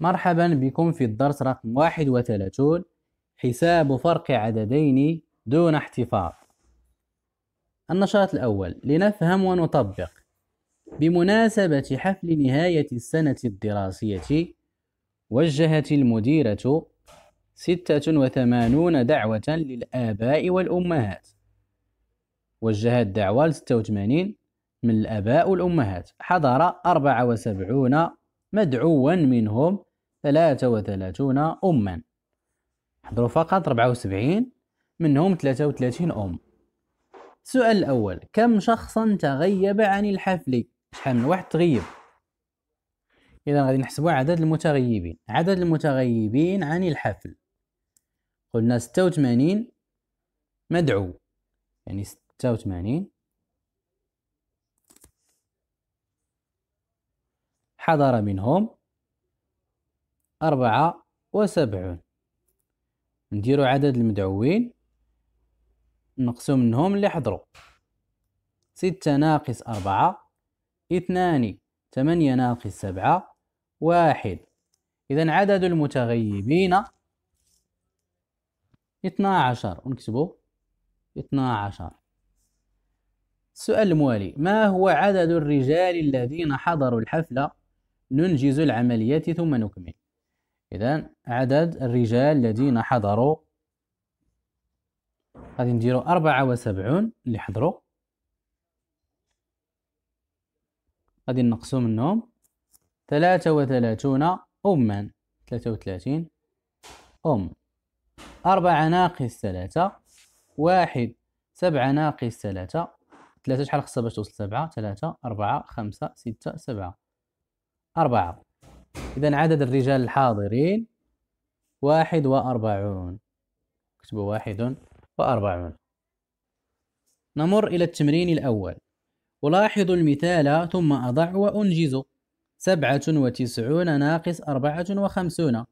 مرحبا بكم في الدرس رقم 31 حساب فرق عددين دون احتفاظ النشاط الأول لنفهم ونطبق بمناسبة حفل نهاية السنة الدراسية وجهت المديرة 86 دعوة للآباء والأمهات وجهت دعوة ل 86 من الآباء والأمهات حضر 74 مدعوا منهم 33 أما حضروا فقط 74 منهم 33 أم السؤال الأول كم شخصا تغيب عن الحفل شحال من واحد تغيب إذا غادي نحسبوا عدد المتغيبين عدد المتغيبين عن الحفل قلنا 86 مدعو يعني 86 حضر منهم أربعة وسبعون نديرو عدد المدعوين نقسم منهم اللي حضروا ستة ناقص أربعة اثنان ثمانية ناقص سبعة واحد إذا عدد المتغيبين اثنا عشر ونكتبو اثنا عشر السؤال الموالي ما هو عدد الرجال الذين حضروا الحفلة ننجز العمليات ثم نكمل إذا عدد الرجال الذين حضروا غادي نديرو أربعة وسبعون اللي حضروا غادي نقصو منهم ثلاثة وثلاثون أما ثلاثة وثلاثين أم أربعة ناقص ثلاثة واحد سبعة ناقص ثلاثة ثلاثة شحال خصها باش توصل سبعة ثلاثة أربعة خمسة ستة سبعة أربعة إذا عدد الرجال الحاضرين واحد وأربعون اكتبوا واحد وأربعون نمر إلى التمرين الأول ألاحظ المثال ثم أضع وأنجز سبعة وتسعون ناقص أربعة وخمسون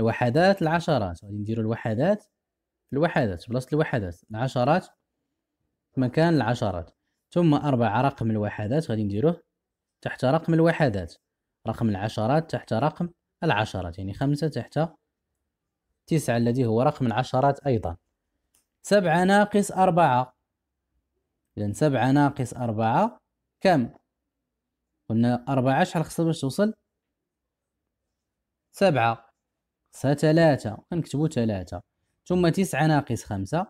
الوحدات العشرات غادي نديرو الوحدات الوحدات بلاصة الوحدات العشرات مكان العشرات ثم أربعة رقم الوحدات غادي نديروه تحت رقم الوحدات رقم العشرات تحت رقم العشرات يعني خمسة تحت تسعة الذي هو رقم العشرات أيضا سبعة ناقص أربعة إذا سبعة ناقص أربعة كم؟ قلنا أربعة شحال خصها باش توصل؟ سبعة خصها تلاتة كنكتبو تلاتة ثم تسعة ناقص خمسة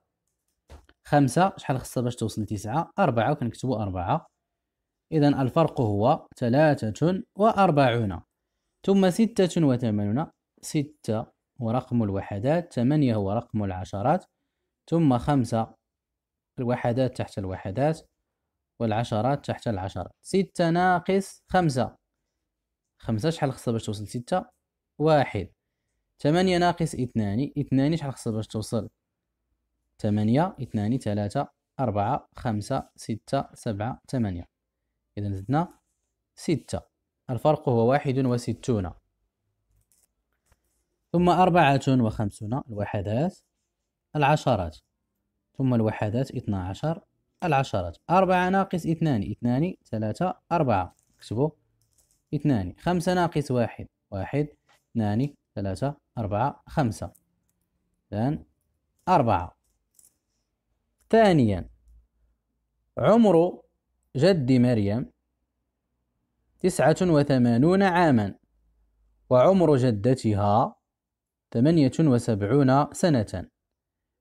خمسة شحال خصها باش توصل تسعة أربعة وكنكتبو أربعة إذا الفرق هو ثلاثة وأربعون ثم ستة وثمانون ستة هو رقم الوحدات ثمانية هو رقم العشرات ثم خمسة الوحدات تحت الوحدات والعشرات تحت العشرات ستة ناقص خمسة خمسة شحال خصها باش توصل ستة واحد ثمانية ناقص اثنان اثنان شحال خصها باش توصل ثمانية اثنان ثلاثة أربعة خمسة ستة سبعة ثمانية إذا زدنا ستة الفرق هو واحد وستون ثم أربعة وخمسون الوحدات العشرات ثم الوحدات اثنا عشر العشرات أربعة ناقص اثنان اثنان ثلاثة أربعة اكتبوا اثنان خمسة ناقص واحد واحد اثنان ثلاثة أربعة خمسة إذن أربعة ثانيا عمر جد مريم تسعة وثمانون عاما وعمر جدتها ثمانية وسبعون سنة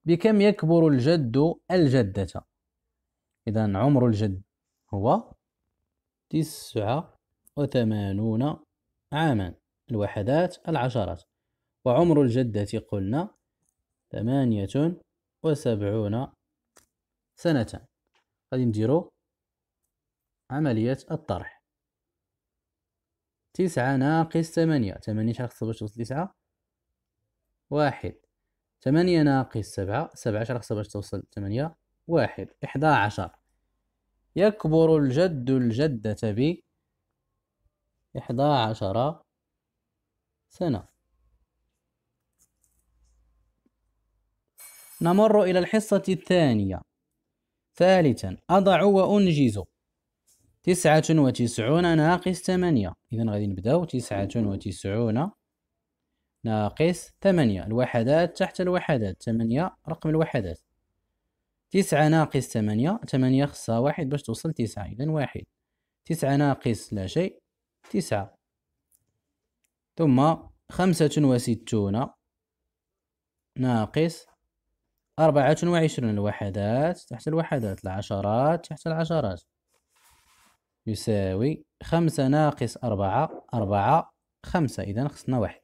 بكم يكبر الجد الجدة إذا عمر الجد هو تسعة وثمانون عاما الوحدات العشرات وعمر الجدة قلنا ثمانية وسبعون سنة غادي نديرو عملية الطرح تسعة ناقص ثمانية ثمانية عشر سبعة باش توصل تسعة واحد ثمانية ناقص سبعة سبعة عشر سبعة باش توصل ثمانية واحد إحدى عشر يكبر الجد الجدة ب إحدى عشر سنة نمر إلى الحصة الثانية ثالثا أضع وأنجز تسعة وتسعون ناقص ثمانية إذا غادي نبداو تسعة وتسعون ناقص ثمانية الوحدات تحت الوحدات ثمانية رقم الوحدات تسعة ناقص ثمانية ثمانية خصها واحد باش توصل تسعة إذا واحد تسعة ناقص لا شيء تسعة ثم خمسة وستون ناقص أربعة وعشرون الوحدات تحت الوحدات العشرات تحت العشرات يساوي خمسة ناقص أربعة أربعة خمسة إذا خصنا واحد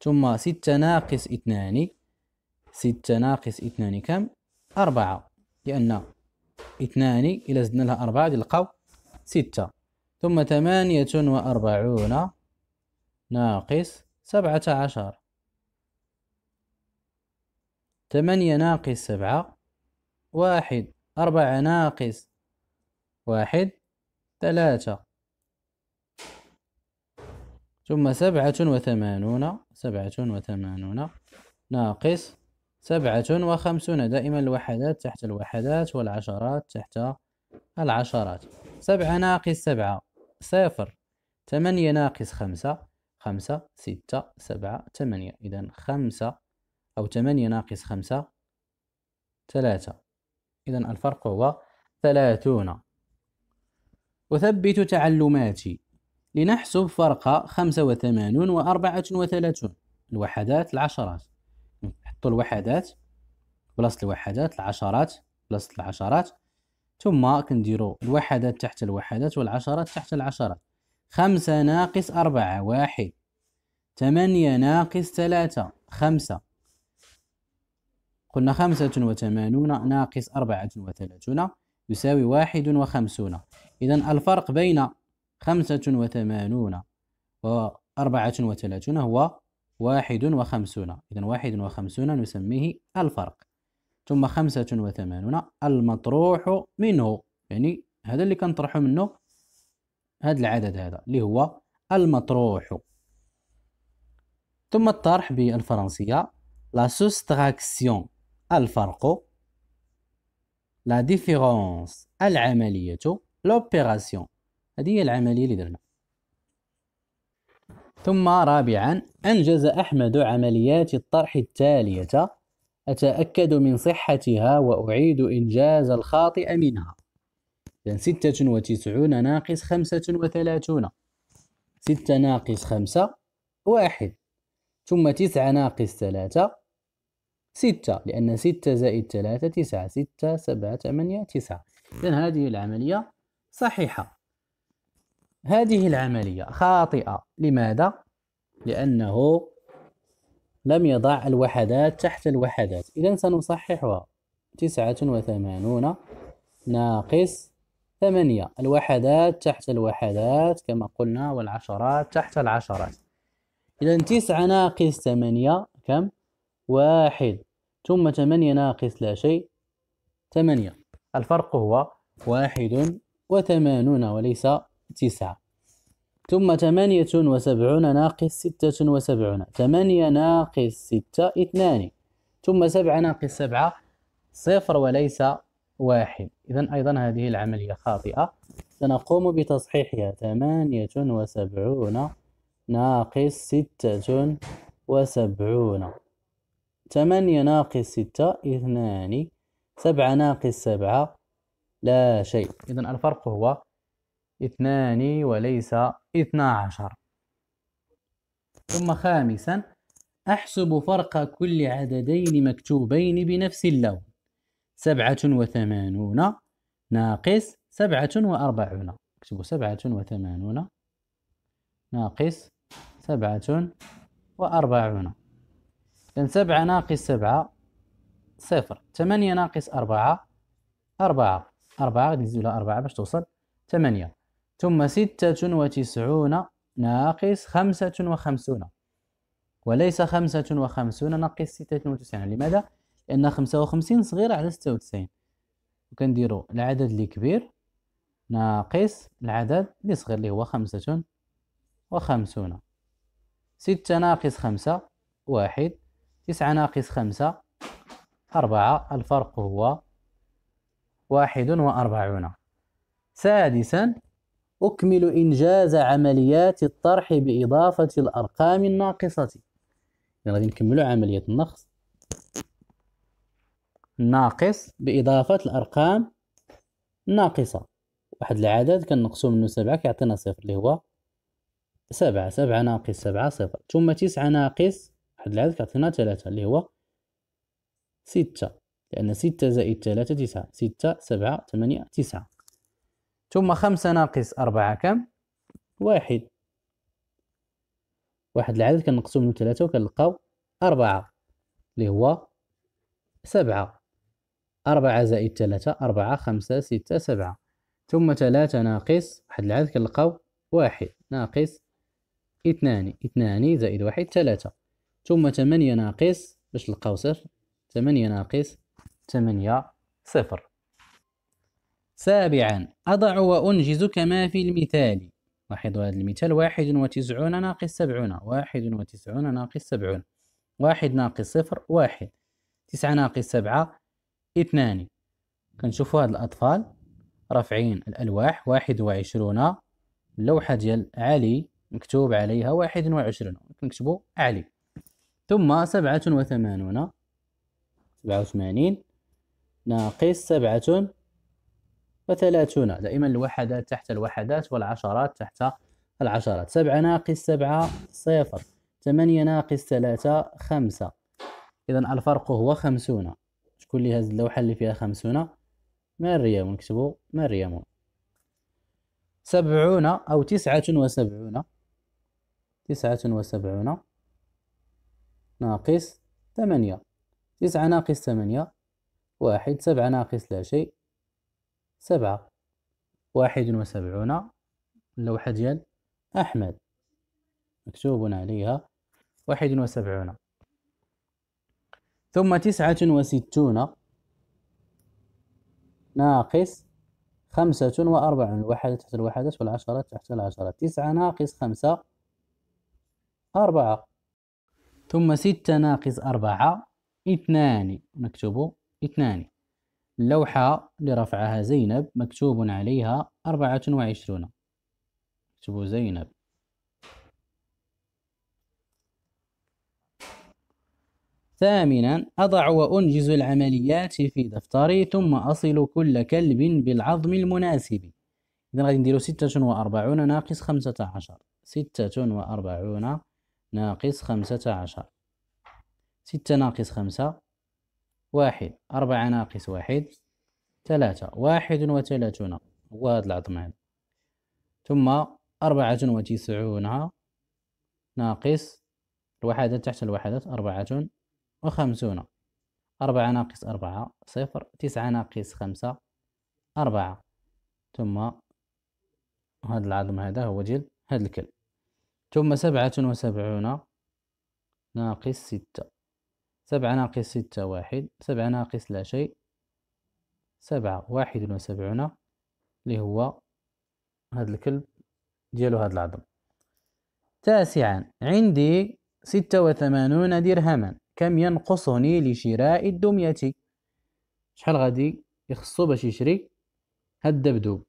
ثم ستة ناقص اثنان ستة ناقص اثنان كم أربعة لأن اثنان إلى زدنا لها أربعة تلقاو ستة ثم ثمانية وأربعون ناقص سبعة عشر ثمانية ناقص سبعة واحد أربعة ناقص واحد ثلاثة ثم سبعة وثمانون سبعة وثمانون ناقص سبعة وخمسون دائما الوحدات تحت الوحدات والعشرات تحت العشرات سبعة ناقص سبعة صفر ثمانية ناقص خمسة خمسة ستة سبعة ثمانية إذا خمسة أو ثمانية ناقص خمسة ثلاثة إذا الفرق هو ثلاثون أثبت تعلماتي لنحسب فرق خمسة وثمانون وأربعة وثلاثون الوحدات العشرات نحط الوحدات بلاصة الوحدات العشرات بلاصة العشرات ثم كنديرو الوحدات تحت الوحدات والعشرات تحت العشرات خمسة ناقص أربعة واحد ثمانية ناقص ثلاثة خمسة قلنا خمسة وثمانون ناقص أربعة وثلاثون يساوي واحد وخمسون إذا الفرق بين خمسة وثمانون و أربعة وثلاثون هو واحد وخمسون إذا واحد وخمسون نسميه الفرق ثم خمسة وثمانون المطروح منه يعني هذا اللي كنطرحو منه هذا العدد هذا اللي هو المطروح ثم الطرح بالفرنسية لا سوستراكسيون الفرق لا ديفيرونس العملية لوبيراسيون هذه هي العملية اللي درنا ثم رابعا أنجز أحمد عمليات الطرح التالية أتأكد من صحتها وأعيد إنجاز الخاطئ منها اذا ستة ناقص خمسة 6 ستة ناقص خمسة واحد ثم تسعة ناقص ثلاثة ستة لأن ستة زائد ثلاثة تسعة ستة سبعة ثمانية تسعة اذا هذه العملية صحيحة هذه العملية خاطئة لماذا؟ لأنه لم يضع الوحدات تحت الوحدات إذا سنصححها تسعة وثمانون ناقص ثمانية الوحدات تحت الوحدات كما قلنا والعشرات تحت العشرات إذا تسعة ناقص ثمانية كم؟ واحد ثم ثمانية ناقص لا شيء ثمانية الفرق هو واحد وثمانون وليس تسعة ثم ثمانية وسبعون ناقص ستة وسبعون ثمانية ناقص ستة اثنان ثم سبعة ناقص سبعة صفر وليس واحد إذا أيضا هذه العملية خاطئة سنقوم بتصحيحها ثمانية وسبعون ناقص ستة وسبعون ثمانية ناقص ستة اثنان سبعة ناقص سبعة لا شيء إذا الفرق هو اثنان وليس اثنا عشر ثم خامسا أحسب فرق كل عددين مكتوبين بنفس اللون سبعة وثمانون ناقص سبعة وأربعون اكتبوا سبعة وثمانون ناقص سبعة وأربعون إذن سبعة ناقص سبعة صفر ثمانية ناقص أربعة أربعة أربعة نزيدو لها أربعة باش توصل ثمانية ثم ستة وتسعون ناقص خمسة وخمسون وليس خمسة وخمسون ناقص ستة وتسعين لماذا؟ لأن خمسة وخمسين صغيرة على ستة وتسعين وكنديرو العدد اللي كبير ناقص العدد اللي صغير اللي هو خمسة وخمسون ستة ناقص خمسة واحد تسعة ناقص خمسة أربعة الفرق هو واحد وأربعون سادسا أكمل إنجاز عمليات الطرح بإضافة الأرقام الناقصة إذا غادي نكملو عملية النقص ناقص بإضافة الأرقام الناقصة واحد العدد كنقصو منه سبعة كيعطينا صفر اللي هو سبعة سبعة ناقص سبعة صفر ثم تسعة ناقص واحد العدد كيعطينا ثلاثة اللي هو ستة لأن ستة زائد ثلاثة تسعة ستة سبعة ثمانية تسعة ثم خمسة ناقص أربعة كم واحد واحد العدد كنقسم من ثلاثة وكنلقاو أربعة اللي هو سبعة أربعة زائد ثلاثة أربعة خمسة ستة سبعة ثم ثلاثة ناقص واحد العدد كنلقاو واحد ناقص اثنان اثنان زائد واحد ثلاثة ثم ثمانية ناقص باش نلقاو صفر ثمانية ناقص ثمانية صفر سابعا أضع وأنجز كما في المثال لاحظوا هذا المثال واحد وتسعون ناقص سبعون واحد وتسعون ناقص سبعون واحد ناقص صفر واحد تسعة ناقص سبعة اثنان كنشوفوا هاد الأطفال رافعين الألواح واحد وعشرون اللوحة ديال علي مكتوب عليها واحد وعشرون كنكتبوا علي ثم سبعة وثمانون سبعة وثمانين ناقص سبعة وثلاثون دائما الوحدات تحت الوحدات والعشرات تحت العشرات سبعة ناقص سبعة صفر ثمانية ناقص ثلاثة خمسة إذا الفرق هو خمسون شكون لي هاز اللوحة اللي فيها خمسون مريم نكتبو مريم سبعون أو تسعة وسبعون تسعة وسبعون ناقص ثمانية تسعة ناقص ثمانية واحد سبعة ناقص لا شيء سبعة واحد وسبعون اللوحة ديال أحمد مكتوب عليها واحد وسبعون ثم تسعة وستون ناقص خمسة وأربعون الوحدة تحت الوحدة والعشرة تحت العشرات تسعة ناقص خمسة أربعة ثم ستة ناقص أربعة اثنان نكتب اثنان اللوحة لرفعها زينب مكتوب عليها أربعة وعشرون اكتبوا زينب ثامنا أضع وأنجز العمليات في دفتري ثم أصل كل كلب بالعظم المناسب إذا غادي نديرو ستة وأربعون ناقص خمسة عشر ستة وأربعون ناقص خمسة عشر ستة ناقص خمسة واحد أربعة ناقص واحد ثلاثة واحد وثلاثون هو هذا العظم هذا ثم أربعة وتسعون ناقص الوحدات تحت الوحدات أربعة وخمسون أربعة ناقص أربعة صفر تسعة ناقص خمسة أربعة ثم هذا العظم هذا هو ديال هذا الكلب ثم سبعة وسبعون ناقص ستة سبعة ناقص ستة واحد سبعة ناقص لا شيء سبعة واحد وسبعون اللي هو هذا الكلب ديالو هذا العظم تاسعا عندي ستة وثمانون درهما كم ينقصني لشراء الدمية شحال غادي يخصو باش يشري هاد الدبدوب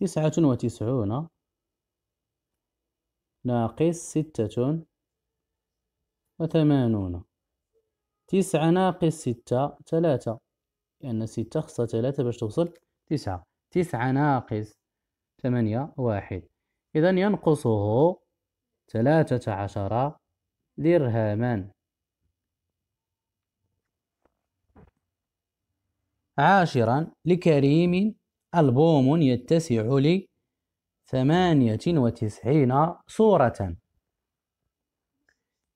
تسعة وتسعون ناقص ستة وثمانون تسعة ناقص ستة ثلاثة لأن ستة خصها ثلاثة باش توصل تسعة تسعة ناقص ثمانية واحد إذا ينقصه ثلاثة عشر درهما عاشرا لكريم ألبوم يتسع لثمانية وتسعين صورة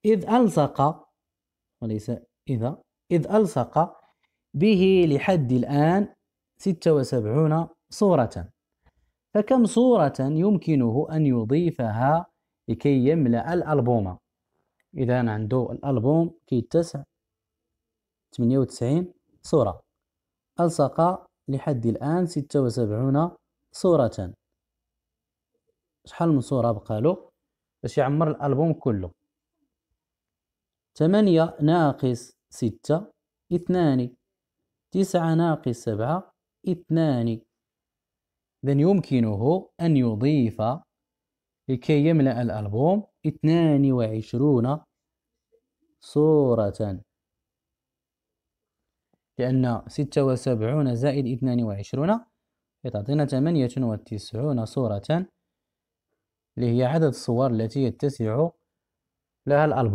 إذ ألصق وليس إذا إذ ألصق به لحد الآن 76 صورة فكم صورة يمكنه أن يضيفها لكي يملأ الألبوم إذا عنده الألبوم كيتسع 98 صورة ألصق لحد الآن 76 صورة شحال من صورة بقالو باش يعمر الألبوم كله 8 ناقص ستة اثنان تسعة ناقص سبعة اثنان إذا يمكنه أن يضيف لكي يملأ الألبوم اثنان وعشرون صورة لأن ستة وسبعون زائد اثنان وعشرون يتعطينا ثمانية وتسعون صورة اللي هي عدد الصور التي يتسع لها الألبوم